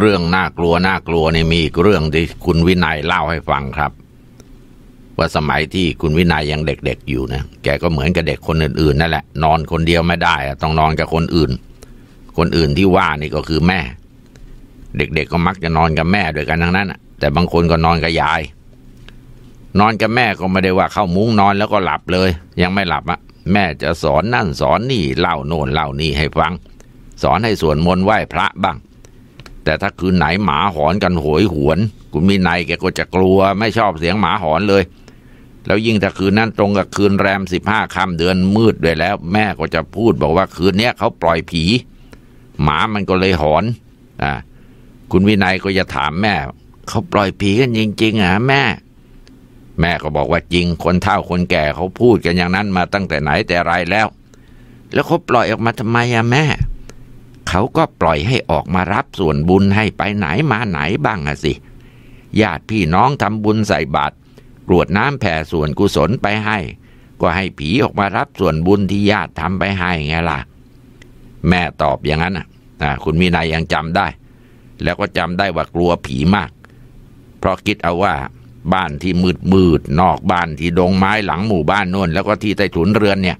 เรื่องน่ากลัวน่ากลัวนี่มีอีกเรื่องที่คุณวินัยเล่าให้ฟังครับ ว่าสมัยที่คุณวินัยยังเด็กๆอยู่นะแกก็เหมือนกับเด็กคนอื่นๆนั่นแหละนอนคนเดียวไม่ได้ต้องนอนกับคนอื่น คนอื่นที่ว่านี่ก็คือแม่ เด็กๆก็มักจะนอนกับแม่ด้วยกันทั้งนั้นแต่บางคนก็นอนกับยาย นอนกับแม่ก็ไม่ได้ว่า เข้ามุ้งนอนแล้วก็หลับเลย ยังไม่หลับอะแม่จะสอนนั่นสอนนี่ เล่าโน่นเล่านี่ให้ฟัง สอนให้สวดมนต์ไหว้พระบ้างแต่ถ้าคืนไหนหมาหอนกันโหยหวน คุณมีนายแกก็จะกลัวไม่ชอบเสียงหมาหอนเลย แล้วยิ่งถ้าคืนนั้นตรงกับคืนแรมสิบห้าค่ำเดือนมืดด้วยแล้ว แม่ก็จะพูดบอกว่าคืนนี้เขาปล่อยผี หมามันก็เลยหอนอ่าคุณวินัยก็จะถามแม่ เขาปล่อยผีกันจริงๆอ่ะแม่ แม่ก็บอกว่าจริงคนเฒ่าคนแก่เขาพูดกันอย่างนั้นมาตั้งแต่ไหนแต่ไรแล้ว แล้วเขาปล่อยออกมาทำไมอ่ะแม่เขาก็ปล่อยให้ออกมารับส่วนบุญให้ไปไหนมาไหนบ้างสิญาติพี่น้องทำบุญใส่บาตรกรวดน้ำแผ่ส่วนกุศลไปให้ ก็ให้ผีออกมารับส่วนบุญที่ญาติทำไปให้ไงล่ะแม่ตอบอย่างนั้นนะคุณมีนายยังจำได้ แล้วก็จำได้ว่ากลัวผีมาก เพราะคิดเอาว่า บ้านที่มืดมืดนอกบ้านที่ดงไม้หลังหมู่บ้านน่นแล้วก็ที่ใต้ถุนเรือนเนี่ย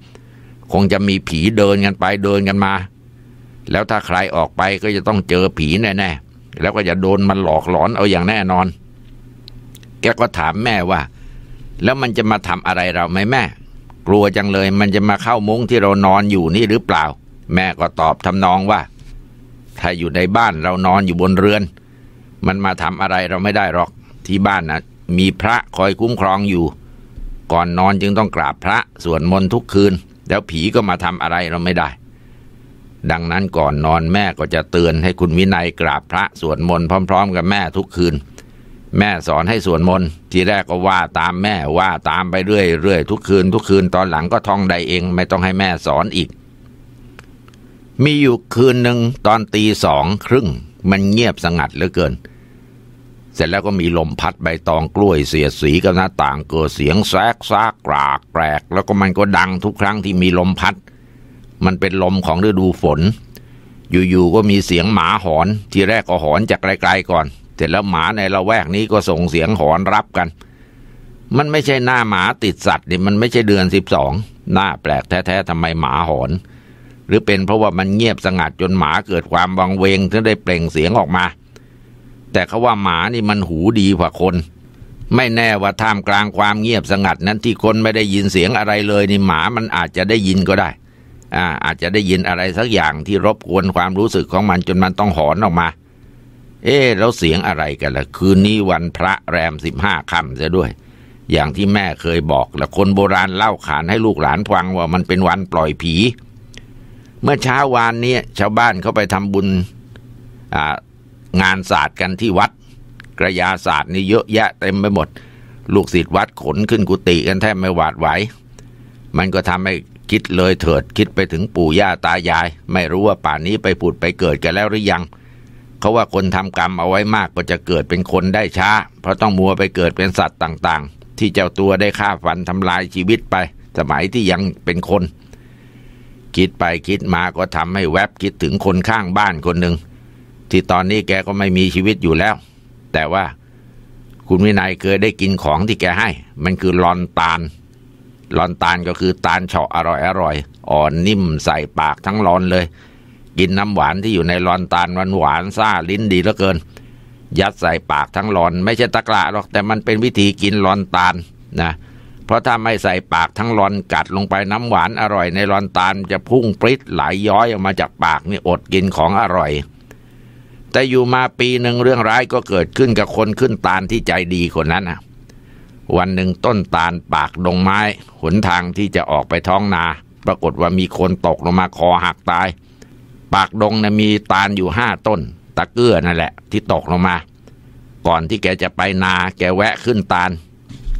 คงจะมีผีเดินกันไปเดินกันมาแล้วถ้าใครออกไปก็จะต้องเจอผีแน่ๆ แล้วก็จะโดนมันหลอกหลอนเอาอย่างแน่นอน แกก็ถามแม่ว่า แล้วมันจะมาทำอะไรเราไหมแม่ กลัวจังเลยมันจะมาเข้ามุ้งที่เรานอนอยู่นี่หรือเปล่า แม่ก็ตอบทำนองว่าถ้าอยู่ในบ้านเรานอนอยู่บนเรือน มันมาทำอะไรเราไม่ได้หรอกที่บ้านนะมีพระคอยคุ้มครองอยู่ ก่อนนอนจึงต้องกราบพระสวดมนต์ทุกคืน แล้วผีก็มาทำอะไรเราไม่ได้ดังนั้นก่อนนอนแม่ก็จะเตือนให้คุณวินัยกราบพระสวดมนต์พร้อม ๆ กับแม่ทุกคืน แม่สอนให้สวดมนต์ทีแรกก็ว่าตามแม่ว่าตามไปเรื่อยๆทุกคืน ทุกคืนตอนหลังก็ท่องได้เองไม่ต้องให้แม่สอนอีก มีอยู่คืนหนึ่งตอนตีสองครึ่งมันเงียบสงัดเหลือเกิน เสร็จแล้วก็มีลมพัดใบตองกล้วยเสียสีกับหน้าต่างเกิดเสียงแซกซากกรากแกรกแล้วก็มันก็ดังทุกครั้งที่มีลมพัดเมันเป็นลมของฤดูฝน อยู่ ๆ ก็มีเสียงหมาหอน ทีแรกก็หอนจากไกลๆ ก่อน เสร็จแล้วหมาในละแวกนี้ก็ส่งเสียงหอนรับกัน มันไม่ใช่หน้าหมาติดสัตว์นี่ มันไม่ใช่เดือนสิบสอง หน้าแปลกแท้ๆทำไมหมาหอน หรือเป็นเพราะว่ามันเงียบสงัดจนหมาเกิดความวังเวงถึงได้เปล่งเสียงออกมา แต่เขาว่าหมานี่มันหูดีกว่าคน ไม่แน่ว่าท่ามกลางความเงียบสงัดนั้นที่คนไม่ได้ยินเสียงอะไรเลย นี่หมามันอาจจะได้ยินก็ได้อาอาจจะได้ยินอะไรสักอย่างที่รบกวนความรู้สึกของมันจนมันต้องหอนออกมา เอ๊แล้วเสียงอะไรกันละ่ะ คืนนี้วันพระแรมสิบห้าค่ำจะด้วย อย่างที่แม่เคยบอก และ คนโบราณเล่าขานให้ลูกหลานฟังว่ามันเป็นวันปล่อยผี เมื่อเช้าวานนี้ชาวบ้านเขาไปทำบุญงานศาสตร์กันที่วัด กระยาศาสตร์นี่เยอะแยะเต็มไปหมด ลูกศิษย์วัดขนขึ้นกุฏิกันแทบไม่หวาดไหวมันก็ทำให้คิดเลยเถิดคิดไปถึงปู่ย่าตายาย ไม่รู้ว่าป่านนี้ไปผุดไปเกิดกันแล้วหรือยัง เขาว่าคนทำกรรมเอาไว้มากก็จะเกิดเป็นคนได้ช้าเพราะต้องมัวไปเกิดเป็นสัตว์ต่างๆ ที่เจ้าตัวได้ฆ่าฟันทำลายชีวิตไป สมัยที่ยังเป็นคน คิดไปคิดมาก็ทำให้แวบคิดถึงคนข้างบ้านคนหนึ่งที่ตอนนี้แกก็ไม่มีชีวิตอยู่แล้ว แต่ว่า คุณวินัยเคยได้กินของที่แกให้ มันคือลอนตาลลอนตาลก็คือตาลเฉาะอร่อยอร่อยอ่อนนิ่มใส่ปากทั้งลอนเลย กินน้ำหวานที่อยู่ในลอนตาลวันหวานซ่าลิ้นดีเหลือเกิน ยัดใส่ปากทั้งลอน ไม่ใช่ตะกร้าหรอก แต่มันเป็นวิธีกินลอนตาลนะเพราะถ้าไม่ใส่ปากทั้งลอนกัดลงไปน้ำหวานอร่อย ในลอนตาลจะพุ่งปรินไหลยย้อยออกมาจากปากนี่อดกินของอร่อย แต่อยู่มาปีหนึ่งเรื่องร้ายก็เกิดขึ้นกับคนขึ้นตาลที่ใจดีคนนั้นนะวันหนึ่งต้นตาลปากดงไม้หนทางที่จะออกไปท้องนา ปรากฏว่ามีคนตกลงมาคอหักตาย ปากดงนะมีตาลอยู่ห้าต้นตะเกื้อนั่นแหละ ที่ตกลงมา ก่อนที่แกจะไปนาแกแวะขึ้นตาล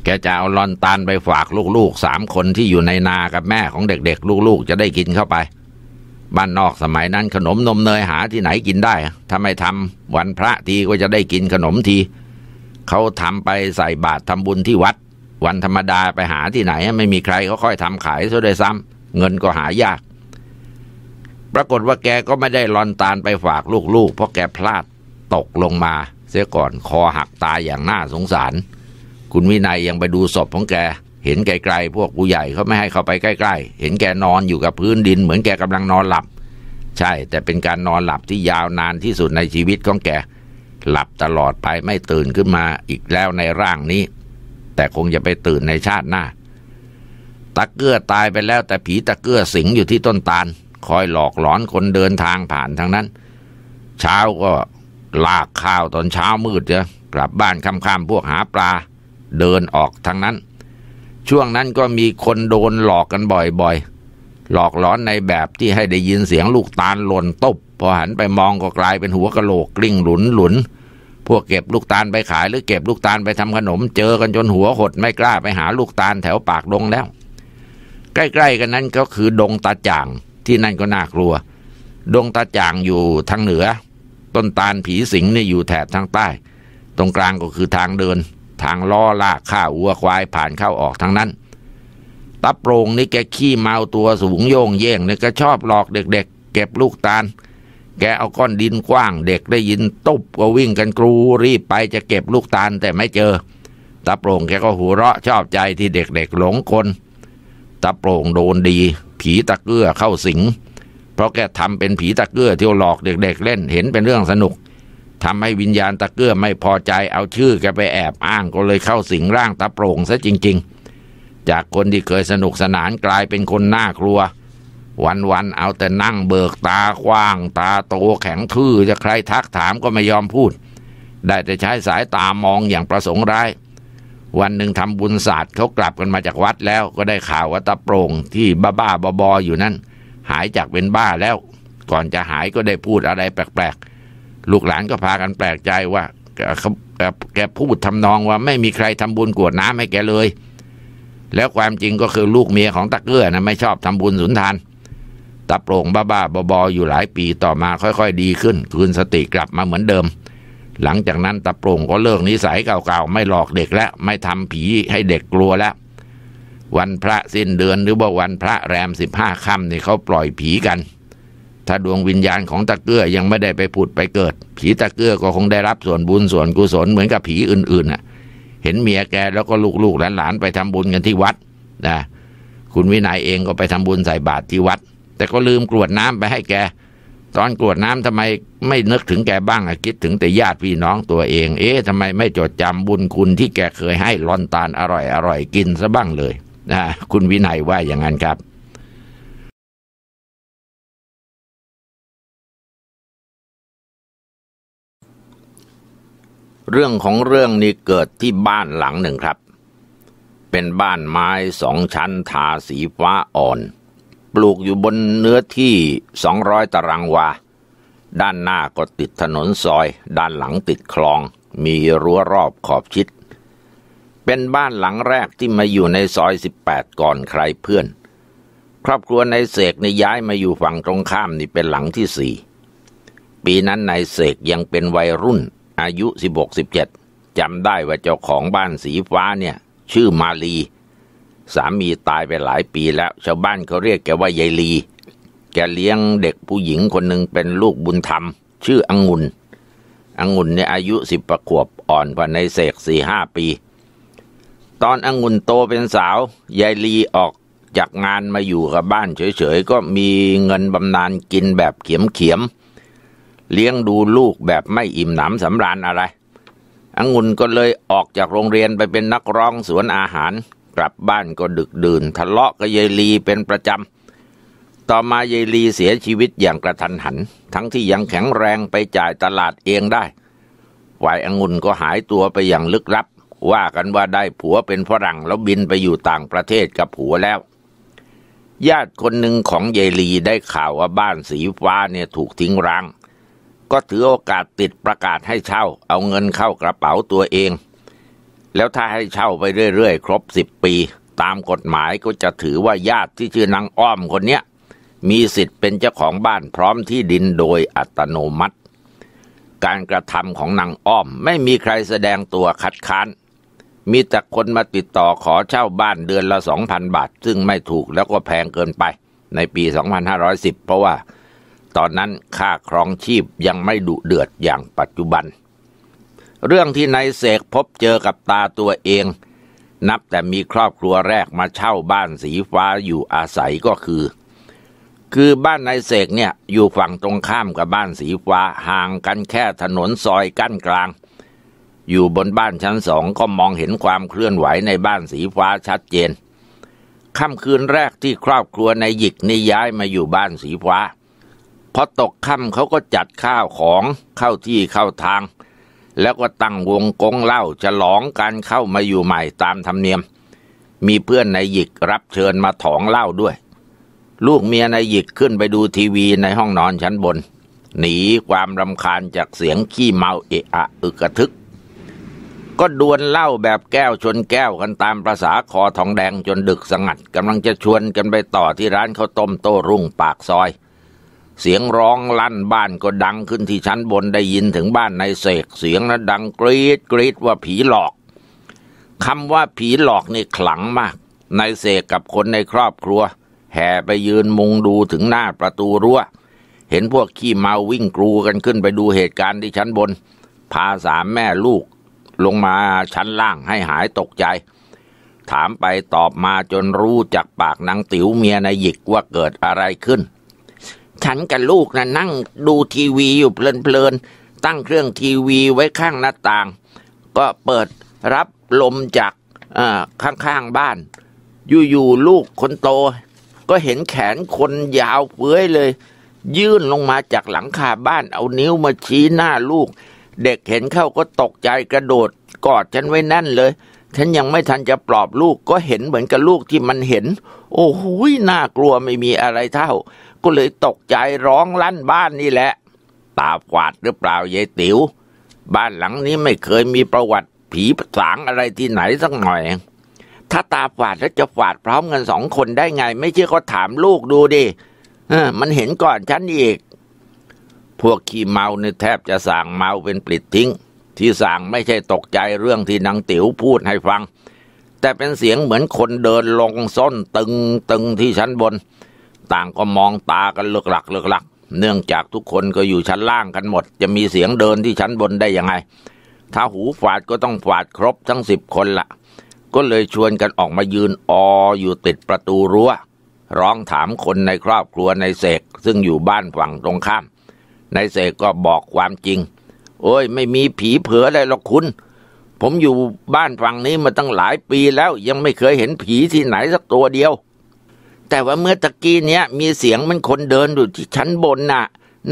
แกจะเอาลอนตาลไปฝากลูกๆสามคนที่อยู่ในนากับแม่ของเด็กๆลูกๆจะได้กินเข้าไปบ้านนอกสมัยนั้นขนมนมเนยหาที่ไหนกินได้ถ้าไม่ทำวันพระทีก็จะได้กินขนมทีเขาทำไปใส่บาตรทาบุญที่วัด วันธรรมดาไปหาที่ไหนไม่มีใครเขาค่อยทำขายซะด้วยซ้ำ เงินก็หายาก ปรากฏว่าแกก็ไม่ได้ลอนตาลไปฝากลูกๆเพราะแกพลาดตกลงมา เสียก่อนคอหักตายอย่างน่าสงสาร คุณวินัยยังไปดูศพของแก เห็นไกลๆพวกผู้ใหญ่เขาไม่ให้เข้าไปใกล้ๆ เห็นแกนอนอยู่กับพื้นดิน เหมือนแกกำลังนอนหลับ ใช่ แต่เป็นการนอนหลับที่ยาวนานที่สุดในชีวิตของแกหลับตลอดไปไม่ตื่นขึ้นมาอีกแล้วในร่างนี้ แต่คงจะไปตื่นในชาติหน้า ตะเกื้อตายไปแล้วแต่ผีตะเกื้อสิงอยู่ที่ต้นตาลคอยหลอกหลอนคนเดินทางผ่านทางนั้นเช้าก็ลากข้าวตอนเช้ามืดเจะกลับบ้านค่ำๆพวกหาปลาเดินออกทางนั้น ช่วงนั้นก็มีคนโดนหลอกกันบ่อยๆ หลอกหลอนในแบบที่ให้ได้ยินเสียงลูกตาลหล่นตบพอหันไปมองก็กลายเป็นหัวกะโหลกกลิ้งหลุนหลุน พวกเก็บลูกตาลไปขายหรือเก็บลูกตาลไปทำขนม เจอกันจนหัวหดไม่กล้าไปหาลูกตาลแถวปากดงแล้ว ใกล้ๆกันนั้นก็คือดงตาจ่างที่นั่นก็น่ากลัว ดงตาจ่างอยู่ทางเหนือต้นตาลผีสิงเนี่ยอยู่แถบทางใต้ ตรงกลางก็คือทางเดิน ทางล้อลากข้าวัวควายผ่านเข้าออกทางนั้น ตับโปรงนี่แกขี้เมาตัวสูงโยงเย่งเนี่ยก็ชอบหลอกเด็กๆเก็บลูกตาลแกเอาก้อนดินกว้างเด็กได้ยินตุบก็วิ่งกันกรูรีบไปจะเก็บลูกตาลแต่ไม่เจอตาโปร่งแกก็หัวเราะชอบใจที่เด็กๆหลงกลตาโปร่งโดนดี ผีตะเกื้อเข้าสิง เพราะแกทำเป็นผีตะเกื้อที่หลอกเด็กๆ เล่นเห็นเป็นเรื่องสนุกทำให้วิญญาณตะเกื้อไม่พอใจเอาชื่อแกไปแอบอ้างก็เลยเข้าสิงร่างตาโปร่งซะจริงๆ จากคนที่เคยสนุกสนานกลายเป็นคนน่ากลัววันวันเอาแต่นั่ง เบิกตาคว้าง ตาโตแข็งทื่อจะใครทักถามก็ไม่ยอมพูด ได้แต่ใช้สาย ตามองอย่างประสงค์ร้าย วันหนึ่งทำบุญศาสตร์เขากลับกันมาจากวัดแล้วก็ได้ข่าวว่าตาโปร่งที่บ้าบ้าบออยู่ นั้นหายจาก เป็น บ้าแล้ว ก่อนจะหายก็ได้พูดอะไรแปลกๆ ลูกหลานก็พากันแปลกใจว่า แกพูดทำนองว่าไม่มีใครทำบุญกวดน้ำให้แกเลย แล้วความจริงก็คือลูกเมียของตะเกื้อนะไม่ชอบทำบุญสุนทานตบโปร่งบ้าๆบอๆอยู่หลายปีต่อมาค่อยๆดีขึ้นคืนสติกลับมาเหมือนเดิม หลังจากนั้นตบโปร่งก็เลิกนิสัยเก่าๆไม่หลอกเด็กแล้วไม่ทำผีให้เด็กกลัวแล้ว วันพระสิ้นเดือนหรือว่าวันพระแรมสิบห้าค่ำนี่เขาปล่อยผีกัน ถ้าดวงวิญญาณของตะเกื้อยังไม่ได้ไปผุดไปเกิด ผีตะเกื้อก็คงได้รับส่วนบุญส่วนกุศลเหมือนกับผีอื่นๆ่ะเห็นเมียแกแล้วก็ลูกๆหลานไปทำบุญกันที่วัดนะคุณวินัยเองก็ไปทำบุญใส่บาตรที่วัดแต่ก็ลืมกรวดน้ำไปให้แก ตอนกรวดน้ำทำไมไม่นึกถึงแกบ้างอะคิดถึงแต่ญาติพี่น้องตัวเอง เอ๊ะทำไมไม่จดจำบุญคุณที่แกเคยให้ลอนตาลอร่อยอร่อยกินซะบ้างเลยนะคุณวินัยว่าอย่างนั้นครับ เรื่องของเรื่องนี้เกิดที่บ้านหลังหนึ่งครับ เป็นบ้านไม้สองชั้นทาสีฟ้าอ่อนปลูกอยู่บนเนื้อที่ 200 ตารางวา ด้านหน้าก็ติดถนนซอย ด้านหลังติดคลอง มีรั้วรอบขอบชิด เป็นบ้านหลังแรกที่มาอยู่ในซอย 18 ก่อนใครเพื่อน ครอบครัวนายเสกในย้ายมาอยู่ฝั่งตรงข้ามนี่เป็นหลังที่สี่ ปีนั้นนายเสกยังเป็นวัยรุ่นอายุ 16-17จำได้ว่าเจ้าของบ้านสีฟ้าเนี่ย ชื่อมาลีสามีตายไปหลายปีแล้วชาวบ้านเขาเรียกแกว่ายายลีแกเลี้ยงเด็กผู้หญิงคนหนึ่งเป็นลูกบุญธรรม ชื่อองุ่นองุ่นเนี่ยอายุสิบประขวบ อ่อนกว่าในเสกสี่ห้าปี ตอนองุ่นโตเป็นสาว ยายลีออกจากงานมาอยู่กับบ้านเฉยๆ ก็มีเงินบำนาญกินแบบเขียมๆ เลี้ยงดูลูกแบบไม่อิ่มหนำสำราญอะไรองุ่นก็เลยออกจากโรงเรียนไปเป็นนักร้องสวนอาหารกลับบ้านก็ดึกดื่นทะเลาะกับยายลีเป็นประจำ ต่อมายายลีเสียชีวิตอย่างกระทันหัน ทั้งที่ยังแข็งแรงไปจ่ายตลาดเองได้วายองุ่นก็หายตัวไปอย่างลึกลับ ว่ากันว่าได้ผัวเป็นฝรั่ง แล้วบินไปอยู่ต่างประเทศกับผัวแล้ว ญาติคนหนึ่งของยายลีได้ข่าวว่าบ้านสีฟ้าเนี่ยถูกทิ้งร้าง ก็ถือโอกาสติดประกาศให้เช่าเอาเงินเข้ากระเป๋าตัวเองแล้วถ้าให้เช่าไปเรื่อยๆครบสิบปี ตามกฎหมายก็จะถือว่าญาติที่ชื่อนางอ้อมคนเนี้ย มีสิทธิ์เป็นเจ้าของบ้านพร้อมที่ดินโดยอัตโนมัติ การกระทำของนางอ้อมไม่มีใครแสดงตัวคัดค้าน มีแต่คนมาติดต่อขอเช่าบ้านเดือนละสองพันบาท ซึ่งไม่ถูกแล้วก็แพงเกินไปในปี 2510 เพราะว่าตอนนั้นค่าครองชีพยังไม่ดุเดือดอย่างปัจจุบันเรื่องที่นายเสกพบเจอกับตาตัวเอง นับแต่มีครอบครัวแรกมาเช่าบ้านสีฟ้าอยู่อาศัยก็คือ คือบ้านนายเสกเนี่ยอยู่ฝั่งตรงข้ามกับบ้านสีฟ้าห่างกันแค่ถนนซอยกั้นกลาง อยู่บนบ้านชั้นสองก็มองเห็นความเคลื่อนไหวในบ้านสีฟ้าชัดเจนค่ำคืนแรกที่ครอบครัวนายหยิกนี่ย้ายมาอยู่บ้านสีฟ้าพอตกค่ำเขาก็จัดข้าวของเข้าที่เข้าทางแล้วก็ตั้งวงกงเล่าฉลองการเข้ามาอยู่ใหม่ตามธรรมเนียม มีเพื่อนนายหยิกรับเชิญมาถองเล่าด้วย ลูกเมียนายหยิกขึ้นไปดูทีวีในห้องนอนชั้นบน หนีความรำคาญจากเสียงขี้เมาเอะอะ อึกระทึก ก็ดวลเล่าแบบแก้วชนแก้วกันตามประษาคอทองแดงจนดึกสงัดกำลังจะชวนกันไปต่อที่ร้านข้าวต้มโต้รุ่งปากซอยเสียงร้องลั่นบ้านก็ดังขึ้นที่ชั้นบนได้ยินถึงบ้านนายเสกเสียงนั้นดังกรีดกรีดว่าผีหลอกคำว่าผีหลอกนี่ขลังมากนายเสกกับคนในครอบครัว แห่ไปยืนมุงดูถึงหน้าประตูรั้วเห็นพวกขี้เมาวิ่งกรูกันขึ้นไปดูเหตุการณ์ที่ชั้นบน พาสามแม่ลูกลงมาชั้นล่างให้หายตกใจ ถามไปตอบมาจนรู้จากปากนางติ๋วเมียนายหยิกว่าเกิดอะไรขึ้นฉันกับลูกนะ่ะนั่งดูทีวีอยู่เพลินๆ ตั้งเครื่องทีวีไว้ข้างหน้าต่าง ก็เปิดรับลมจากข้างๆบ้าน อยู่ๆลูกคนโต ก็เห็นแขนคนยาวเฟื้อยเลย ยื่นลงมาจากหลังคาบ้านเอานิ้วมาชี้หน้าลูก เด็กเห็นเข้าก็ตกใจกระโดดกอดฉันไว้แน่นเลย ฉันยังไม่ทันจะปลอบลูก ก็เห็นเหมือนกับลูกที่มันเห็น โอ้โหน่ากลัวไม่มีอะไรเท่าก็เลยตกใจร้องลั่นบ้านนี่แหละ ตาฝาดหรือเปล่ายายติ๋ว บ้านหลังนี้ไม่เคยมีประวัติ ผีสางอะไรที่ไหนสักหน่อย ถ้าตาฝาดแล้วจะฝาดพร้อมกันสองคนได้ไง ไม่เชื่อก็ถามลูกดูดิอมันเห็นก่อนฉันอีกพวกขี้เมาเนี่ยแทบจะสั่งเมาเป็นปลิดทิ้ง ที่สั่งไม่ใช่ตกใจเรื่องที่นางติ๋วพูดให้ฟัง แต่เป็นเสียงเหมือนคนเดินลงส้น ตึงตึงที่ชั้นบนต่างก็มองตากันเลือกหลักเลือกหลักเนื่องจากทุกคนก็อยู่ชั้นล่างกันหมด จะมีเสียงเดินที่ชั้นบนได้ยังไง ถ้าหูฝาดก็ต้องฝาดครบทั้งสิบคนละก็เลยชวนกันออกมายืนออยู่ติดประตูรั้ว ร้องถามคนในครอบครัวในเสกซึ่งอยู่บ้านฝั่งตรงข้าม ในเสกก็บอกความจริง โอ้ย ไม่มีผีเผืออะไรหรอกคุณผมอยู่บ้านฝั่งนี้มาตั้งหลายปีแล้วยังไม่เคยเห็นผีที่ไหนสักตัวเดียวแต่ว่าเมื่อตะกี้เนี้ยมีเสียงมันคนเดินอยู่ที่ชั้นบนน่ะ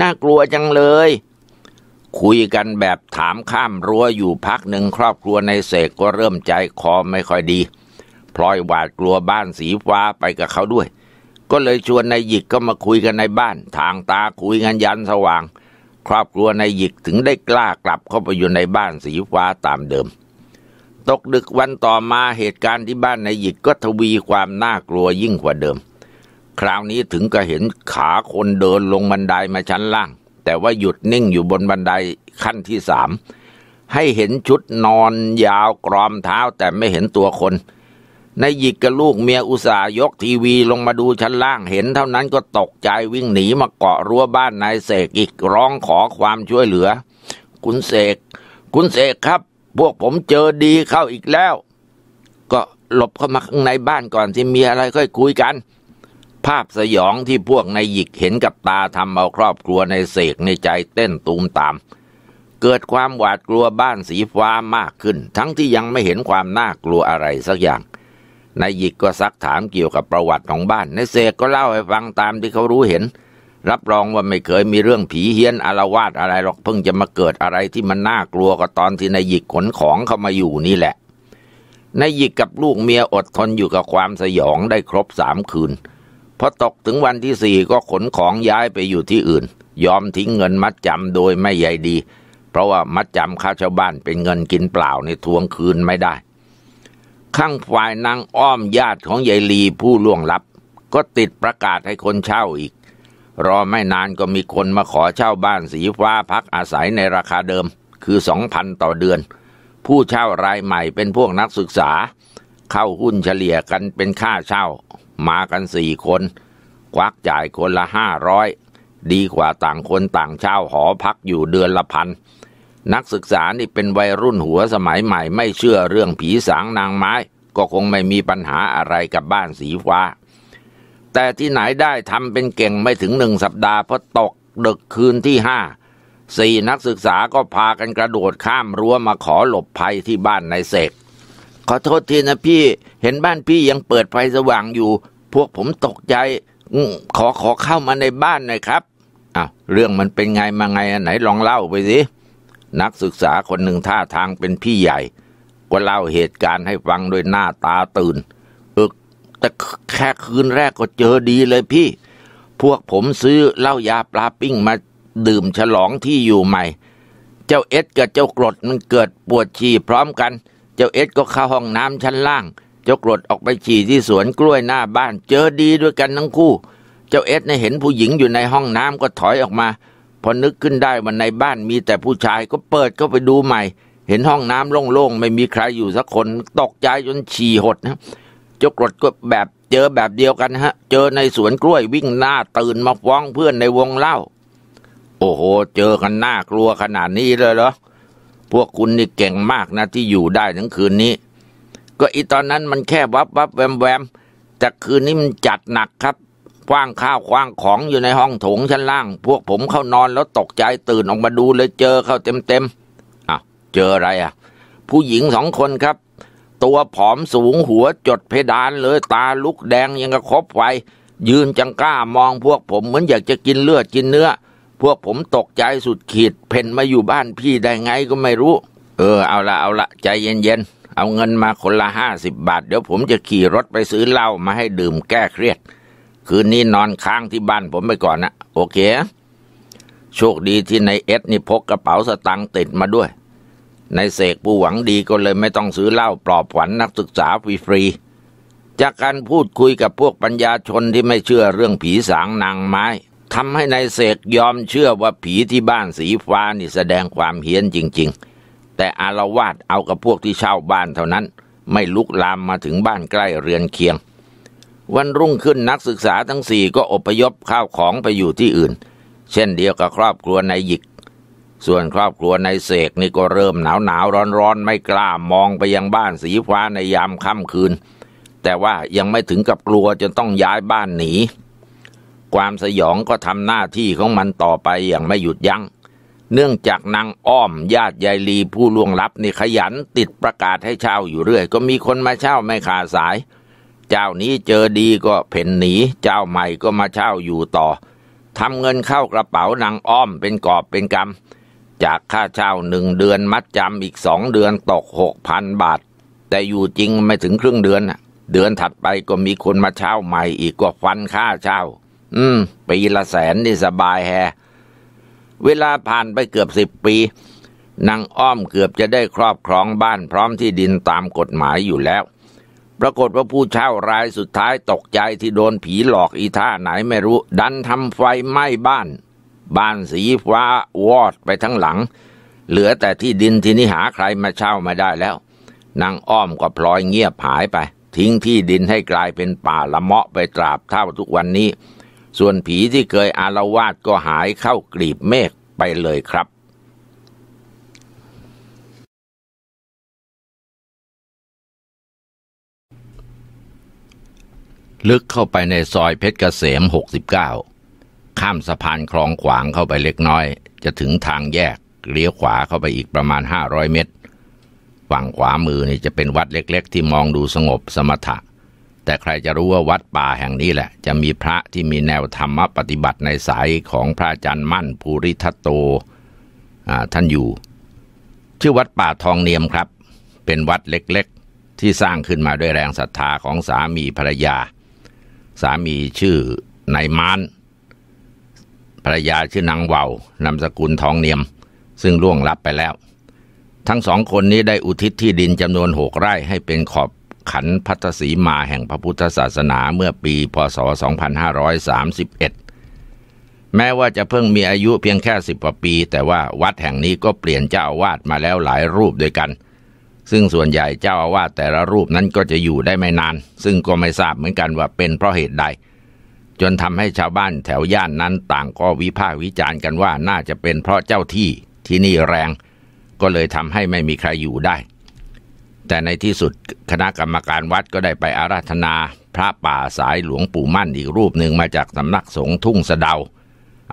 น่ากลัวจังเลย คุยกันแบบถามข้ามรั้วอยู่พักหนึ่ง ครอบครัวในเสกก็เริ่มใจคอไม่ค่อยดี พลอยหวาดกลัวบ้านสีฟ้าไปกับเขาด้วย ก็เลยชวนนายหยิกก็มาคุยกันในบ้าน ทางตาคุยกันยันสว่าง ครอบครัวนายหยิกถึงได้กล้ากลับเข้าไปอยู่ในบ้านสีฟ้าตามเดิมตกดึกวันต่อมาเหตุการณ์ที่บ้านนายหยิกก็ทวีความน่ากลัวยิ่งกว่าเดิม คราวนี้ถึงก็เห็นขาคนเดินลงบันไดามาชั้นล่าง แต่ว่าหยุดนิ่งอยู่บนบันไดขั้นที่สาม ให้เห็นชุดนอนยาวกรอมเท้าแต่ไม่เห็นตัวคนนายหยิกกับลูกเมียอุตส่าห์ยกทีวีลงมาดูชั้นล่าง เห็นเท่านั้นก็ตกใจวิ่งหนีมาเกาะรั้วบ้านนายเสกอีกร้องขอความช่วยเหลือคุณเสกคุณเสกครับพวกผมเจอดีเข้าอีกแล้ว ก็หลบเข้ามาข้างในบ้านก่อนที่มีอะไรค่อยคุยกัน ภาพสยองที่พวกนายหยิกเห็นกับตาทำเอาครอบครัวในเสกในใจเต้น ตูมตาม เกิดความหวาดกลัวบ้านสีฟ้ามากขึ้น ทั้งที่ยังไม่เห็นความน่ากลัวอะไรสักอย่างนายหยิกก็ซักถามเกี่ยวกับประวัติของบ้านนายเสกก็เล่าให้ฟังตามที่เขารู้เห็นรับรองว่าไม่เคยมีเรื่องผีเฮี้ยนอารวาสอะไรหรอกเพิ่งจะมาเกิดอะไรที่มันน่ากลัวก็ตอนที่นายหยิกขนของเข้ามาอยู่นี่แหละนายหยิกกับลูกเมียอดทนอยู่กับความสยองได้ครบสามคืนพอตกถึงวันที่สี่ก็ขนของย้ายไปอยู่ที่อื่น ยอมทิ้งเงินมัดจำโดยไม่ใยดี เพราะว่ามัดจำค่าชาวบ้านเป็นเงินกินเปล่าในทวงคืนไม่ได้ ข้างฝ่ายนางอ้อมญาติของยายลีผู้ล่วงลับ ก็ติดประกาศให้คนเช่าอีกรอไม่นานก็มีคนมาขอเช่าบ้านสีฟ้าพักอาศัยในราคาเดิมคือสองพันต่อเดือน ผู้เช่ารายใหม่เป็นพวกนักศึกษา เข้าหุ้นเฉลี่ยกันเป็นค่าเช่า มากันสี่คนควักจ่ายคนละห้าร้อยดีกว่าต่างคนต่างเช่าหอพักอยู่เดือนละพันนักศึกษานี่เป็นวัยรุ่นหัวสมัยใหม่ไม่เชื่อเรื่องผีสางนางไม้ ก็คงไม่มีปัญหาอะไรกับบ้านสีฟ้าแต่ที่ไหนได้ทำเป็นเก่งไม่ถึงหนึ่งสัปดาห์พอตก ดึกคืนที่ห้าสี่นักศึกษาก็พากันกระโดดข้ามรั้วมาขอหลบภัยที่บ้านนายเสก ขอโทษทีนะพี่เห็นบ้านพี่ยังเปิดไฟสว่างอยู่ พวกผมตกใจ ขอขอเข้ามาในบ้านหน่อยครับอ้าวเรื่องมันเป็นไงมาไงอันไหนลองเล่าไปสิ นักศึกษาคนหนึ่งท่าทางเป็นพี่ใหญ่ ก็เล่าเหตุการณ์ให้ฟังด้วยหน้าตาตื่นแต่แค่คืนแรกก็เจอดีเลยพี่ พวกผมซื้อเหล้ายาปลาปิ้งมาดื่มฉลองที่อยู่ใหม่ เจ้าเอ็ดกับเจ้ากรดมันเกิดปวดฉี่พร้อมกัน เจ้าเอ็ดก็เข้าห้องน้ำชั้นล่าง เจ้ากรดออกไปฉี่ที่สวนกล้วยหน้าบ้าน เจอดีด้วยกันทั้งคู่ เจ้าเอ็ดนเห็นผู้หญิงอยู่ในห้องน้ำก็ถอยออกมาพอนึกขึ้นได้ว่าในบ้านมีแต่ผู้ชายก็เปิดก็ไปดูใหม่ เห็นห้องน้ำโล่งๆไม่มีใครอยู่สักคนตกใจจนฉี่หดนะจกรถก็แบบเจอแบบเดียวกันฮะ เจอในสวนกล้วยวิ่งหน้าตื่นมาฟ้องเพื่อนในวงเล่า โอ้โห เจอกันน่ากลัวขนาดนี้เลยเหรอพวกคุณนี่เก่งมากนะ ที่อยู่ได้ทั้งคืนนี้ ก็อีตอนนั้นมันแค่วับวับแวมแวมแต่คืนนี้มันจัดหนักครับคว้างข้าวคว้างของอยู่ในห้องโถงชั้นล่าง พวกผมเข้านอนแล้วตกใจตื่นออกมาดูเลย เจอเข้าเต็มเต็มอ้าวเจออะไรอ่ะ ผู้หญิงสองคนครับตัวผอมสูงหัวจดเพดานเลยตาลุกแดงยังกระคบไฟยืนจังก้ามองพวกผมเหมือนอยากจะกินเลือดกินเนื้อ พวกผมตกใจสุดขีด เพ่นมาอยู่บ้านพี่ได้ไงก็ไม่รู้ เออเอาละเอาละใจเย็นๆ เอาเงินมาคนละห้าสิบบาท เดี๋ยวผมจะขี่รถไปซื้อเหล้ามาให้ดื่มแก้เครียด คืนนี้นอนค้างที่บ้านผมไปก่อนนะ โอเคโชคดีที่ในเอสนี่พกกระเป๋าสตังค์ติดมาด้วยนายเสกผู้หวังดีก็เลยไม่ต้องซื้อเหล้าปลอบขวัญนนักศึกษาฟรีๆจากการพูดคุยกับพวกปัญญาชนที่ไม่เชื่อเรื่องผีสางนางไม้ทำให้นายเสกยอมเชื่อว่าผีที่บ้านสีฟ้านี่แสดงความเฮี้ยนจริงๆ แต่อารวาสเอากับพวกที่เช่าบ้านเท่านั้นไม่ลุกลามมาถึงบ้านใกล้เรือนเคียง วันรุ่งขึ้นนักศึกษาทั้งสี่ก็อพยพข้าวของไปอยู่ที่อื่นเช่นเดียวกับครอบครัวนายหยิกส่วนครอบครัวในเสกนี่ก็เริ่มหนาวหนาวร้อนร้อนไม่กล้ามองไปยังบ้านสีฟ้าในยามค่ำคืน แต่ว่ายังไม่ถึงกับกลัวจนต้องย้ายบ้านหนี ความสยองก็ทำหน้าที่ของมันต่อไปอย่างไม่หยุดยัง้ง เนื่องจากนางอ้อมญาติยายลีผู้ล่วงลับนี่ขยันติดประกาศให้เช่าอยู่เรื่อย ก็มีคนมาเช่าไม่ขาดสาย เจ้านี้เจอดีก็เพ่นหนี เจ้าใหม่ก็มาเช่าอยู่ต่อทำเงินเข้ากระเป๋านางอ้อมเป็นกอบเป็นกำจากค่าเช่าหนึ่งเดือนมัดจำ อีกสองเดือนตกหกพันบาท แต่อยู่จริงไม่ถึงครึ่งเดือน เดือนถัดไปก็มีคนมาเช่าใหม่อีกกว่าฟันค่าเช่า อืม ปีละแสนนี่สบายแฮ เวลาผ่านไปเกือบสิบปีนางอ้อมเกือบจะได้ครอบครองบ้านพร้อมที่ดินตามกฎหมายอยู่แล้ว ปรากฏว่าผู้เช่ารายสุดท้ายตกใจที่โดนผีหลอกอีท่าไหนไม่รู้ ดันทำไฟไหม้บ้านบ้านสีฟ้าวอดไปทั้งหลัง เหลือแต่ที่ดินที่นี่หาใครมาเช่ามาได้แล้ว นางอ้อมก็พลอยเงียบหายไป ทิ้งที่ดินให้กลายเป็นป่าละเมาะไปตราบเท่าทุกวันนี้ ส่วนผีที่เคยอารวาสก็หายเข้ากลีบเมฆไปเลยครับ ลึกเข้าไปในซอยเพชรเกษม 69ข้ามสะพานคลองขวางเข้าไปเล็กน้อย จะถึงทางแยกเลี้ยวขวาเข้าไปอีกประมาณห้าร้อยเมตรฝั่งขวามือนี่จะเป็นวัดเล็กๆ ที่มองดูสงบสมถะ แต่ใครจะรู้ว่าวัดป่าแห่งนี้แหละ จะมีพระที่มีแนวธรรมปฏิบัติในสายของพระอาจารย์มั่นภูริทัตโตท่านอยู่ ชื่อวัดป่าทองเนียมครับ เป็นวัดเล็กๆที่สร้างขึ้นมาด้วยแรงศรัทธาของสามีภรรยา สามีชื่อนายมานภรรยาชื่อนางเวานามสกุลทองเนียม ซึ่งล่วงลับไปแล้ว ทั้งสองคนนี้ได้อุทิศที่ดินจำนวนหกไร่ให้เป็นขอบขันพัทศีมาแห่งพระพุทธศาสนาเมื่อปีพศ2531 แม้ว่าจะเพิ่งมีอายุเพียงแค่สิบกว่าปี แต่ว่าวัดแห่งนี้ก็เปลี่ยนเจ้าอาวาสมาแล้วหลายรูปด้วยกัน ซึ่งส่วนใหญ่เจ้าอาวาสแต่ละรูปนั้นก็จะอยู่ได้ไม่นาน ซึ่งก็ไม่ทราบเหมือนกันว่าเป็นเพราะเหตุใดจนทำให้ชาวบ้านแถวย่านนั้นต่างก็วิพากษ์วิจารณ์กันว่าน่าจะเป็นเพราะเจ้าที่ที่นี่แรงก็เลยทำให้ไม่มีใครอยู่ได้ แต่ในที่สุดคณะกรรมการวัดก็ได้ไปอาราธนาพระป่าสายหลวงปู่มั่นอีกรูปหนึ่งมาจากสำนักสงฆ์ทุ่งสะเดา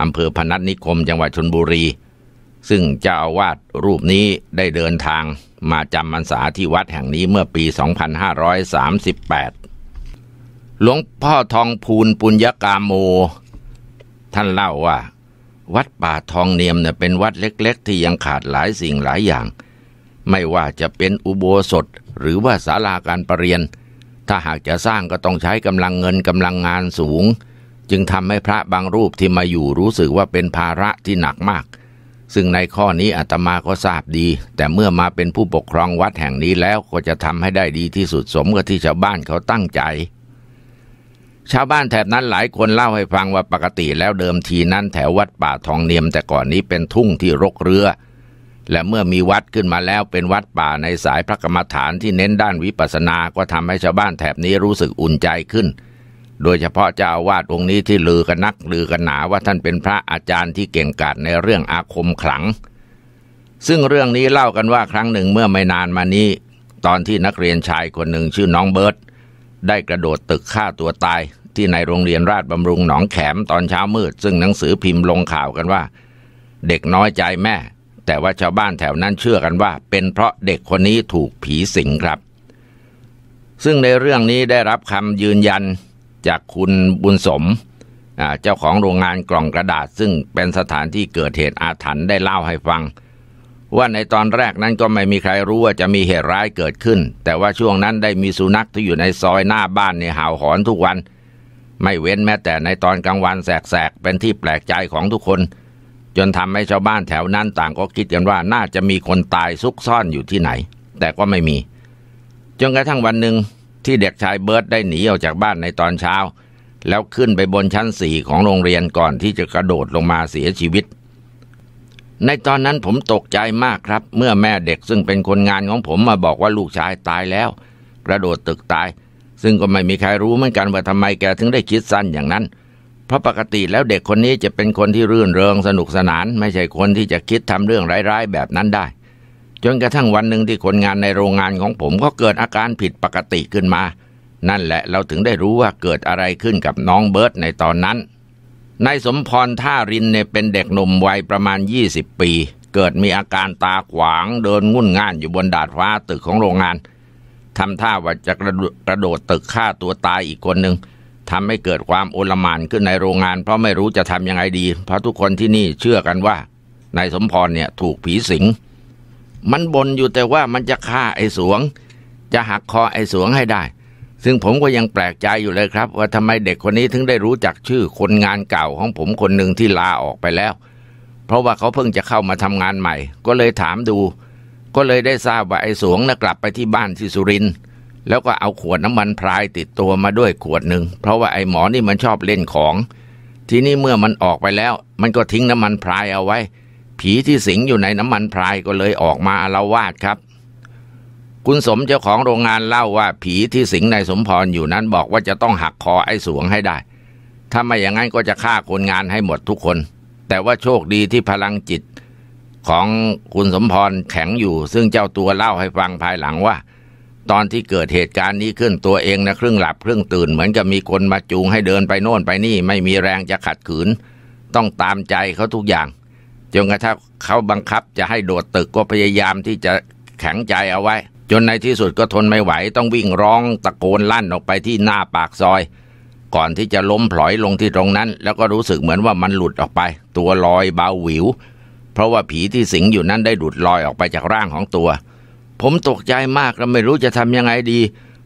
อำเภอพนัสนิคมจังหวัดชนบุรี ซึ่งเจ้าอาวาสรูปนี้ได้เดินทางมาจำพรรษาที่วัดแห่งนี้เมื่อปี 2538หลวงพ่อทองภูลปุญญากามโม ท่านเล่าว่า วัดป่าทองเนียมเนี่ยเป็นวัดเล็กๆที่ยังขาดหลายสิ่งหลายอย่าง ไม่ว่าจะเป็นอุโบสถ หรือว่าศาลาการประเรียน ถ้าหากจะสร้างก็ต้องใช้กำลังเงินกำลังงานสูง จึงทำให้พระบางรูปที่มาอยู่รู้สึกว่าเป็นภาระที่หนักมาก ซึ่งในข้อนี้อาตมาก็ทราบดี แต่เมื่อมาเป็นผู้ปกครองวัดแห่งนี้แล้วก็จะทำให้ได้ดีที่สุดสมกับที่ชาวบ้านเขาตั้งใจชาวบ้านแถบนั้นหลายคนเล่าให้ฟังว่าปกติแล้วเดิมทีนั้นแถววัดป่าทองเนียมแต่ก่อนนี้เป็นทุ่งที่รกเรือและเมื่อมีวัดขึ้นมาแล้วเป็นวัดป่าในสายพระกรรมฐานที่เน้นด้านวิปัสสนาก็ทำให้ชาวบ้านแถบนี้รู้สึกอุ่นใจขึ้น โดยเฉพาะเจ้าอาวาสองค์นี้ที่ลือกันนักลือกันหนาว่าท่านเป็นพระอาจารย์ที่เก่งกาจในเรื่องอาคมขลัง ซึ่งเรื่องนี้เล่ากันว่าครั้งหนึ่งเมื่อไม่นานมานี้ ตอนที่นักเรียนชายคนหนึ่งชื่อน้องเบิร์ตได้กระโดดตึกฆ่าตัวตายที่ในโรงเรียนราชบำรุงหนองแขมตอนเช้ามืด ซึ่งหนังสือพิมพ์ลงข่าวกันว่า เด็กน้อยใจแม่ แต่ว่าชาวบ้านแถวนั้นเชื่อกันว่า เป็นเพราะเด็กคนนี้ถูกผีสิงครับ ซึ่งในเรื่องนี้ได้รับคำยืนยันจากคุณบุญสม เจ้าของโรงงานกล่องกระดาษ ซึ่งเป็นสถานที่เกิดเหตุอาถรรพ์ได้เล่าให้ฟังว่าในตอนแรกนั้นก็ไม่มีใครรู้ว่าจะมีเหตุร้ายเกิดขึ้น แต่ว่าช่วงนั้นได้มีสุนัขที่อยู่ในซอยหน้าบ้านเนี่ยเห่าหอนทุกวัน ไม่เว้นแม้แต่ในตอนกลางวันแสกๆเป็นที่แปลกใจของทุกคน จนทำให้ชาวบ้านแถวนั้นต่างก็คิดกันว่าน่าจะมีคนตายซุกซ่อนอยู่ที่ไหน แต่ก็ไม่มีจนกระทั่งวันหนึ่งที่เด็กชายเบิร์ตได้หนีออกจากบ้านในตอนเช้า แล้วขึ้นไปบนชั้นสี่ของโรงเรียนก่อนที่จะกระโดดลงมาเสียชีวิตในตอนนั้นผมตกใจมากครับเมื่อแม่เด็กซึ่งเป็นคนงานของผมมาบอกว่าลูกชายตายแล้ว กระโดดตึกตาย ซึ่งก็ไม่มีใครรู้เหมือนกันว่าทำไมแกถึงได้คิดสั้นอย่างนั้น เพราะปกติแล้วเด็กคนนี้จะเป็นคนที่รื่นเริงสนุกสนาน ไม่ใช่คนที่จะคิดทำเรื่องร้ายๆแบบนั้นได้ จนกระทั่งวันหนึ่งที่คนงานในโรงงานของผมก็เกิดอาการผิดปกติขึ้นมา นั่นแหละเราถึงได้รู้ว่าเกิดอะไรขึ้นกับน้องเบิร์ตในตอนนั้นนายสมพรท่ารินเนี่ยเป็นเด็กหนุ่มวัยประมาณ20ปี เกิดมีอาการตาขวาง เดินงุ่นง่านอยู่บนดาดฟ้าตึกของโรงงานทำท่าว่าจะกระโดดตึกฆ่าตัวตายอีกคนหนึ่งทำให้เกิดความโอลมานขึ้นในโรงงานเพราะไม่รู้จะทำยังไงดี เพราะทุกคนที่นี่เชื่อกันว่านายสมพรเนี่ยถูกผีสิง มันบ่นอยู่แต่ว่ามันจะฆ่าไอ้สวง จะหักคอไอ้สวงให้ได้ซึ่งผมก็ยังแปลกใจอยู่เลยครับ ว่าทำไมเด็กคนนี้ถึงได้รู้จักชื่อคนงานเก่าของผมคนหนึ่งที่ลาออกไปแล้ว เพราะว่าเขาเพิ่งจะเข้ามาทำงานใหม่ก็เลยถามดู ก็เลยได้ทราบว่าไอ้สวงนะ่ะกลับไปที่บ้านที่สุรินทร์แล้วก็เอาขวดน้ำมันพรายติดตัวมาด้วยขวดหนึ่งเพราะว่าไอ้หมอนี่มันชอบเล่นของ ทีนี้เมื่อมันออกไปแล้ว มันก็ทิ้งน้ำมันพรายเอาไว้ ผีที่สิงอยู่ในน้ำมันพรายก็เลยออกมาอารวาดครับคุณสมเจ้าของโรงงานเล่าว่าผีที่สิงในสมพรอยู่นั้นบอกว่าจะต้องหักคอไอ้สวงให้ได้ ถ้าไม่อย่างนั้นก็จะฆ่าคนงานให้หมดทุกคน แต่ว่าโชคดีที่พลังจิตของคุณสมพรแข็งอยู่ ซึ่งเจ้าตัวเล่าให้ฟังภายหลังว่า ตอนที่เกิดเหตุการณ์นี้ขึ้นตัวเองนะครึ่งหลับครึ่งตื่นเหมือนกับมีคนมาจูงให้เดินไปโน่นไปนี่ ไม่มีแรงจะขัดขืน ต้องตามใจเขาทุกอย่าง จนกระทั่งเขาบังคับจะให้โดดตึกก็พยายามที่จะแข็งใจเอาไว้จนในที่สุดก็ทนไม่ไหวต้องวิ่งร้องตะโกนลั่นออกไปที่หน้าปากซอย ก่อนที่จะล้มพลอยลงที่ตรงนั้น แล้วก็รู้สึกเหมือนว่ามันหลุดออกไป ตัวลอยเบาหวิว เพราะว่าผีที่สิงอยู่นั้นได้หลุดลอยออกไปจากร่างของตัว ผมตกใจมากและไม่รู้จะทำยังไงดี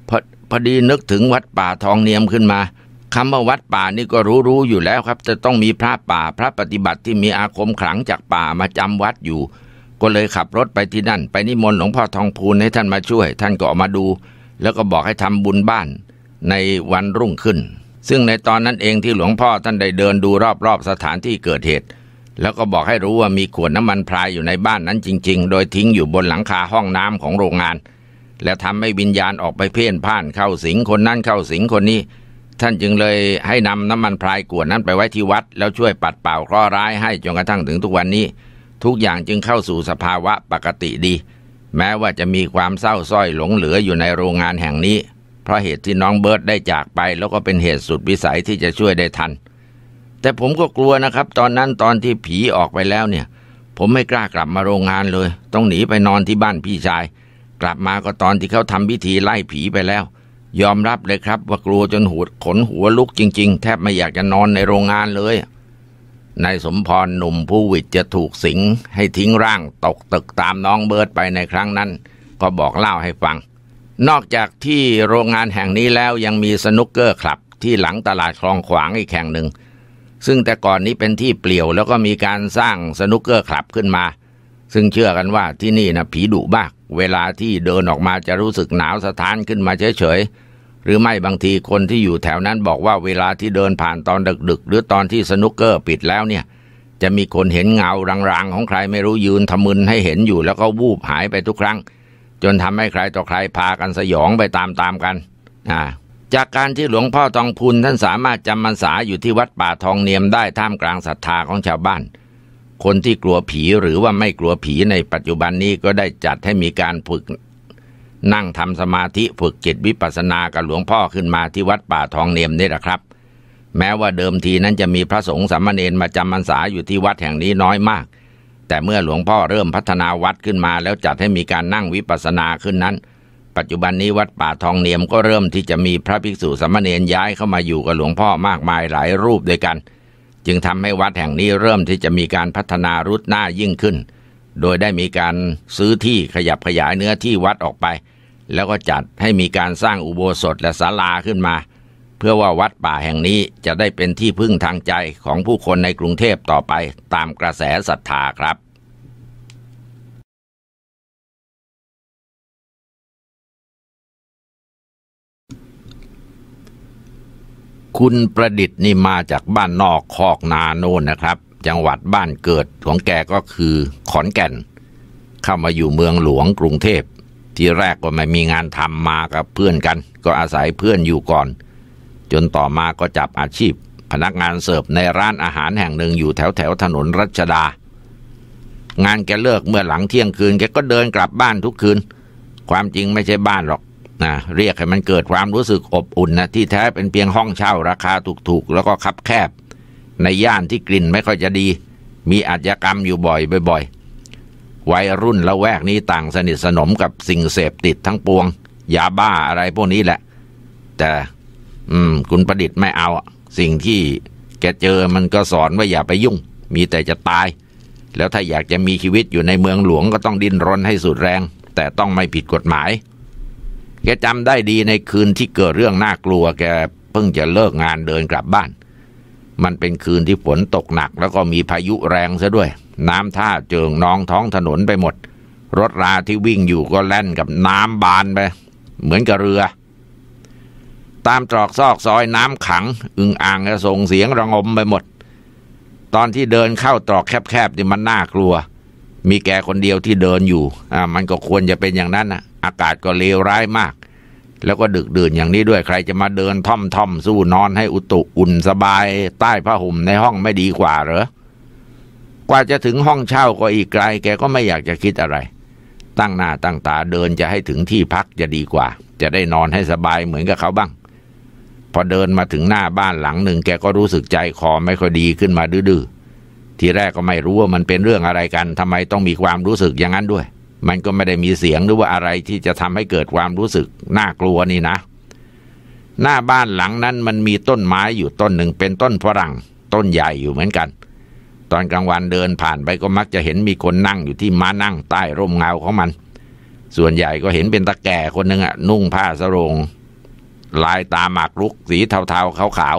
พพอดีนึกถึงวัดป่าทองเนียมขึ้นมาคำว่าวัดป่านี่ก็รู้รู้อยู่แล้วครับจะต้องมีพระป่าพระปฏิบัติที่มีอาคมขลังจากป่ามาจำวัดอยู่ก็เลยขับรถไปที่นั่น ไปนิมนต์หลวงพ่อทองพูนให้ท่านมาช่วยท่านก็ออกมาดู แล้วก็บอกให้ทำบุญบ้านในวันรุ่งขึ้น ซึ่งในตอนนั้นเองที่หลวงพ่อท่านได้เดินดูรอบๆ สถานที่เกิดเหตุ แล้วก็บอกให้รู้ว่ามีขวดน้ำมันพรายอยู่ในบ้านนั้นจริง ๆ โดยทิ้งอยู่บนหลังคาห้องน้ำของโรงงาน และทำให้วิญญาณออกไปเพ่นพ่านเข้าสิงคนนั้นเข้าสิงคนนี้ ท่านจึงเลยให้นำน้ำมันพรายขวดนั้นไปไว้ที่วัด แล้วช่วยปัดเป่าเคราะร้ายให้จนกระทั่งถึงทุกวันนี้ทุกอย่างจึงเข้าสู่สภาวะปกติดี แม้ว่าจะมีความเศร้าส้อยหลงเหลืออยู่ในโรงงานแห่งนี้ เพราะเหตุที่น้องเบิร์ตได้จากไป แล้วก็เป็นเหตุสุดวิสัยที่จะช่วยได้ทัน แต่ผมก็กลัวนะครับ ตอนนั้นตอนที่ผีออกไปแล้วเนี่ย ผมไม่กล้ากลับมาโรงงานเลย ต้องหนีไปนอนที่บ้านพี่ชาย กลับมาก็ตอนที่เขาทำพิธีไล่ผีไปแล้ว ยอมรับเลยครับว่ากลัวจนหูขนหัวลุกจริง ๆ แทบไม่อยากจะนอนในโรงงานเลยนายสมพรหนุ่มผู้วิจจะถูกสิง ให้ทิ้งร่าง ตก ตึกตามน้องเบิร์ดไปในครั้งนั้น ก็บอกเล่าให้ฟัง นอกจากที่โรงงานแห่งนี้แล้วยังมีสนุกเกอร์คลับที่หลังตลาดคลองขวางอีกแห่งหนึ่งซึ่งแต่ก่อนนี้เป็นที่เปลี่ยวแล้วก็มีการสร้างสนุกเกอร์คลับขึ้นมา ซึ่งเชื่อกันว่าที่นี่นะผีดุมาก เวลาที่เดินออกมาจะรู้สึกหนาวสะท้านขึ้นมาเฉยๆหรือไม่บางทีคนที่อยู่แถวนั้นบอกว่าเวลาที่เดินผ่านตอนดึกๆ หรือตอนที่สนุกเกอร์ปิดแล้วเนี่ย จะมีคนเห็นเงารางๆ ของใครไม่รู้ยืนทะมึนให้เห็นอยู่แล้วก็วูบหายไปทุกครั้ง จนทำให้ใครต่อใครพากันสยองไปตามๆกันนะจากการที่หลวงพ่อทองพูนท่านสามารถจำมันษาอยู่ที่วัดป่าทองเนียมได้ท่ามกลางศรัทธาของชาวบ้าน คนที่กลัวผีหรือว่าไม่กลัวผีในปัจจุบันนี้ก็ได้จัดให้มีการฝึกนั่งทำสมาธิฝึกจิตวิปัสสนากับหลวงพ่อขึ้นมาที่วัดป่าทองเนียมนี่แหละครับ แม้ว่าเดิมทีนั้นจะมีพระสงฆ์สามเณรมาจำพรรษาอยู่ที่วัดแห่งนี้น้อยมาก แต่เมื่อหลวงพ่อเริ่มพัฒนาวัดขึ้นมาแล้วจัดให้มีการนั่งวิปัสสนาขึ้นนั้น ปัจจุบันนี้วัดป่าทองเนียมก็เริ่มที่จะมีพระภิกษุสามเณรย้ายเข้ามาอยู่กับหลวงพ่อมากมายหลายรูปด้วยกัน จึงทำให้วัดแห่งนี้เริ่มที่จะมีการพัฒนารุดหน้ายิ่งขึ้น โดยได้มีการซื้อที่ขยับขยายเนื้อที่วัดออกไปแล้วก็จัดให้มีการสร้างอุโบสถและศาลาขึ้นมา เพื่อว่าวัดป่าแห่งนี้จะได้เป็นที่พึ่งทางใจของผู้คนในกรุงเทพต่อไปตามกระแสศรัทธาครับ คุณประดิษฐ์นี่มาจากบ้านนอกคอกนาโน่นนะครับ จังหวัดบ้านเกิดของแกก็คือขอนแก่นเข้ามาอยู่เมืองหลวงกรุงเทพทีแรกก็ไม่มีงานทำมากับเพื่อนกัน ก็อาศัยเพื่อนอยู่ก่อน จนต่อมาก็จับอาชีพพนักงานเสิร์ฟในร้านอาหารแห่งหนึ่งอยู่แถวแถวถนนรัชดา งานแกเลิก เมื่อหลังเที่ยงคืนแกก็เดินกลับบ้านทุกคืน ความจริงไม่ใช่บ้านหรอกนะเรียกให้มันเกิดความรู้สึกอบอุ่นนะที่แท้เป็นเพียงห้องเช่าราคาถูกๆแล้วก็คับแคบ ในย่านที่กลิ่นไม่ค่อยจะดี มีอาชญากรรมอยู่บ่อยๆวัยรุ่นละแวกนี้ต่างสนิทสนมกับสิ่งเสพติดทั้งปวง ยาบ้าอะไร พวกนี้แหละ แต่อืมคุณประดิษฐ์ไม่เอา สิ่งที่แกเจอมันก็สอนว่าอย่าไปยุ่ง มีแต่จะตาย แล้วถ้าอยากจะมีชีวิตอยู่ในเมืองหลวงก็ต้องดิ้นรนให้สุดแรง แต่ต้องไม่ผิดกฎหมาย แกจำได้ดีในคืนที่เกิดเรื่องน่ากลัว แกเพิ่งจะเลิกงานเดินกลับบ้านมันเป็นคืนที่ฝนตกหนัก แล้วก็มีพายุแรงซะด้วย น้ำท่าเจิงนองท้องถนนไปหมด รถราที่วิ่งอยู่ก็แล่นกับน้ำบานไป เหมือนกับเรือ ตามตรอกซอกซอยน้ำขัง อึงอ่างกระส่งเสียงระงมไปหมด ตอนที่เดินเข้าตรอกแคบๆนี่มันน่ากลัว มีแกคนเดียวที่เดินอยู่อ่ามันก็ควรจะเป็นอย่างนั้นนะอากาศก็เลวร้ายมากแล้วก็ดึกดื่นอย่างนี้ด้วยใครจะมาเดินท่อมท่อมสู้นอนให้อุตุอุ่นสบาย ใต้ผ้าห่มในห้องไม่ดีกว่าเหรอ กว่าจะถึงห้องเช่าก็อีกไกล แกก็ไม่อยากจะคิดอะไร ตั้งหน้าตั้งตาเดินจะให้ถึงที่พักจะดีกว่า จะได้นอนให้สบายเหมือนกับเขาบ้าง พอเดินมาถึงหน้าบ้านหลังหนึ่งแกก็รู้สึกใจคอไม่ค่อยดีขึ้นมาดื้อๆ ทีแรกก็ไม่รู้ว่ามันเป็นเรื่องอะไรกันทำไมต้องมีความรู้สึกอย่างนั้นด้วยมันก็ไม่ได้มีเสียงหรือว่าอะไรที่จะทำให้เกิดความรู้สึกน่ากลัวนี่นะ หน้าบ้านหลังนั้นมันมีต้นไม้อยู่ต้นหนึ่งเป็นต้นฝรั่งต้นใหญ่อยู่เหมือนกัน ตอนกลางวันเดินผ่านไปก็มักจะเห็นมีคนนั่งอยู่ที่ม้านั่ง ใต้ร่มเงาของมัน ส่วนใหญ่ก็เห็นเป็นตะแก่คนหนึ่งอะนุ่งผ้าสรงลายตาหมากรุกสีเทาๆขาว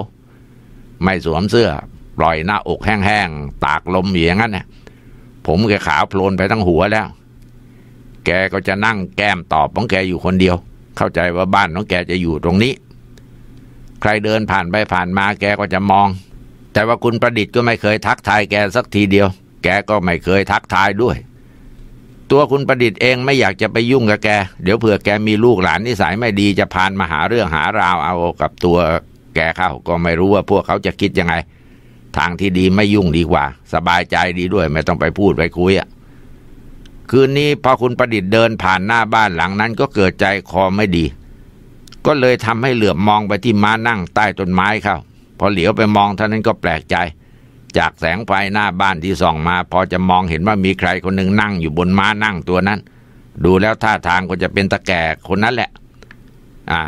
ๆไม่สวมเสื้อ ปล่อยหน้าอกแห้งๆตากลมอย่างนั้นน่ะผมแกขาวโพลนไปทั้งหัวแล้วแกก็จะนั่งแก้มตอบของแก อยู่คนเดียว เข้าใจว่าบ้านของแก จะอยู่ตรงนี้ ใครเดินผ่านไปผ่านมา แกก็จะมอง แต่ว่าคุณประดิษฐ์ก็ไม่เคยทักทายแกสักทีเดียว แกก็ไม่เคยทักทายด้วย ตัวคุณประดิษฐ์เองไม่อยากจะไปยุ่งกับแก เดี๋ยวเผื่อแกมีลูกหลานนิสัยไม่ดีจะพานมาหาเรื่องหาราวเอากับตัวแกเข้าก็ไม่รู้ว่า พวกเขาจะคิดยังไง ทางที่ดีไม่ยุ่งดีกว่า สบายใจดีด้วย ไม่ต้องไปพูดไปคุยอะ่ะคืนนี้พอคุณประดิษฐ์เดินผ่านหน้าบ้านหลังนั้นก็เกิดใจคอไม่ดี ก็เลยทำให้เหลือบมองไปที่ม้านั่งใต้ต้นไม้เข้า พอเหลียวไปมองเท่านั้นก็แปลกใจ จากแสงไฟหน้าบ้านที่ส่องมาพอจะมองเห็นว่ามีใครคนหนึ่งนั่งอยู่บนม้านั่งตัวนั้น ดูแล้วท่าทางก็จะเป็นตะแก่คนนั้นแหละ อ่า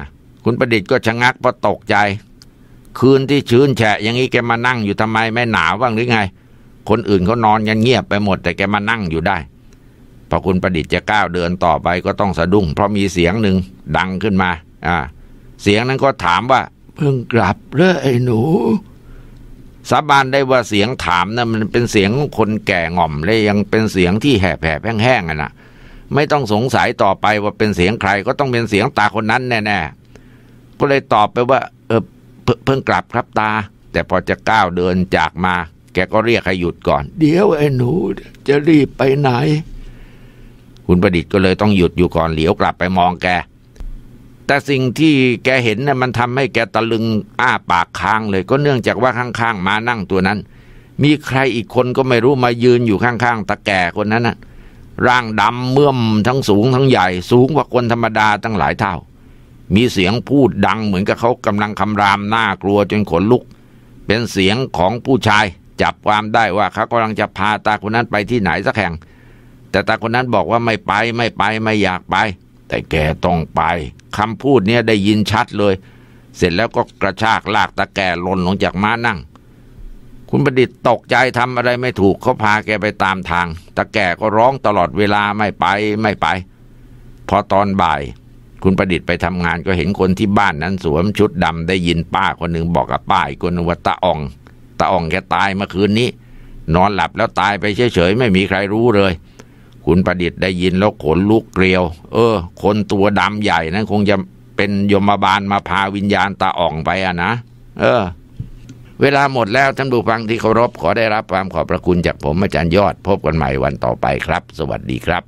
คุณประดิษฐ์ก็ชะงักเพราะตกใจ คืนที่ชื้นแฉะ อย่างนี้แกมานั่งอยู่ทำไมไม่หนาวบ้างหรือไง คนอื่นเขานอนกันเงียบไปหมดแต่แกมานั่งอยู่ได้พอคุณประดิษฐ์จะก้าวเดินต่อไปก็ต้องสะดุ้งเพราะมีเสียงหนึ่งดังขึ้นมาอ่าเสียงนั้นก็ถามว่า เพิ่งกลับเรื่อไอ้หนูสาบานได้ว่าเสียงถามนะ่ะมันเป็นเสียงคนแก่ง่อมและยังเป็นเสียงที่แหบแผบแห้งๆอ่ะนะไม่ต้องสงสัยต่อไปว่าเป็นเสียงใครก็ต้องเป็นเสียงตาคนนั้น แน่่ก็เลยตอบไปว่า เออเพิ่งกลับครับตา แต่พอจะก้าวเดินจากมา แกก็เรียกให้หยุดก่อน เดี๋ยวไอ้หนู จะรีบไปไหนคุณประดิษฐ์ก็เลยต้องหยุดอยู่ก่อนเหลียวกลับไปมองแก แต่สิ่งที่แกเห็นน่ยมันทำให้แกตะลึงอ้าปากค้างเลยก็เนื่องจากว่าข้าง ๆ มานั่งตัวนั้น มีใครอีกคนก็ไม่รู้มายืนอยู่ข้างๆตะแก่คนนั้นน่ะร่างดำเมื่อมทั้งสูงทั้งใหญ่ สูงกว่าคนธรรมดาตั้งหลายเท่า มีเสียงพูดดังเหมือนกับเขากำลังคำรามน่ากลัวจนขนลุก เป็นเสียงของผู้ชาย จับความได้ว่าเขากำลังจะพาตาคนนั้นไปที่ไหนสักแห่งแต่ตาคนนั้นบอกว่าไม่ไปไม่ไปไม่อยากไป แต่แกต้องไปคำพูดเนี้ยได้ยินชัดเลย เสร็จแล้วก็กระชากลากตาแก่หล่นลงจากม้านั่ง คุณประดิษฐ์ตกใจทำอะไรไม่ถูกเขาพาแกไปตามทางตาแก่ก็ร้องตลอดเวลาไม่ไปไม่ไปพอตอนบ่าย คุณประดิษฐ์ไปทำงานก็เห็นคนที่บ้านนั้นสวมชุดดำได้ยินป้าคนหนึ่งบอกกับป้าอีกคนว่าตาอ่องตาอ่องแกตายเมื่อคืนนี้ นอนหลับแล้วตายไปเฉยๆไม่มีใครรู้เลยคุณประดิษฐ์ได้ยินแล้วขนลุกเกลียว เออ คนตัวดำใหญ่นะั้นคงจะเป็นยมบาลมาพาวิญญาณตาอ่องไปอะนะ เออ เวลาหมดแล้วท่านผู้ฟังที่เคารพขอได้รับความขอบพระคุณจากผมอาจารย์ยอด พบกันใหม่วันต่อไปครับ สวัสดีครับ